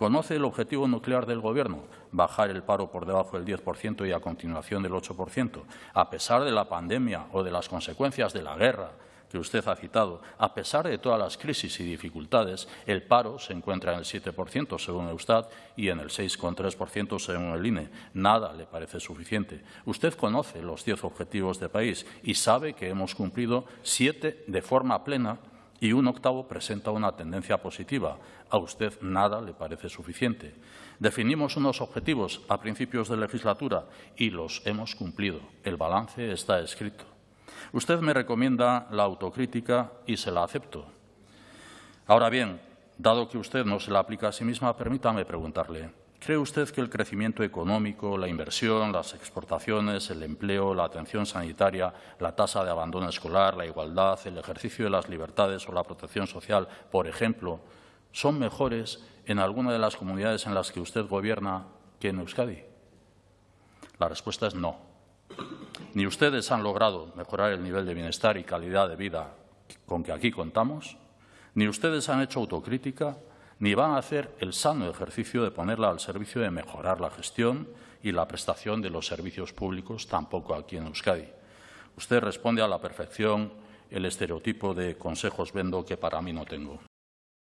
Conoce el objetivo nuclear del Gobierno, bajar el paro por debajo del 10% y a continuación del 8%, a pesar de la pandemia o de las consecuencias de la guerra, que usted ha citado, a pesar de todas las crisis y dificultades, el paro se encuentra en el 7% según usted, y en el 6,3% según el INE. Nada le parece suficiente. Usted conoce los 10 objetivos de país y sabe que hemos cumplido siete de forma plena y un octavo presenta una tendencia positiva. A usted nada le parece suficiente. Definimos unos objetivos a principios de legislatura y los hemos cumplido. El balance está escrito. Usted me recomienda la autocrítica y se la acepto. Ahora bien, dado que usted no se la aplica a sí misma, permítame preguntarle, ¿Cree usted que el crecimiento económico, la inversión, las exportaciones, el empleo, la atención sanitaria, la tasa de abandono escolar, la igualdad, el ejercicio de las libertades o la protección social, por ejemplo, son mejores en alguna de las comunidades en las que usted gobierna que en Euskadi? La respuesta es no. Ni ustedes han logrado mejorar el nivel de bienestar y calidad de vida con que aquí contamos, ni ustedes han hecho autocrítica ni van a hacer el sano ejercicio de ponerla al servicio de mejorar la gestión y la prestación de los servicios públicos, tampoco aquí en Euskadi. Usted responde a la perfección el estereotipo de consejos vendo que para mí no tengo.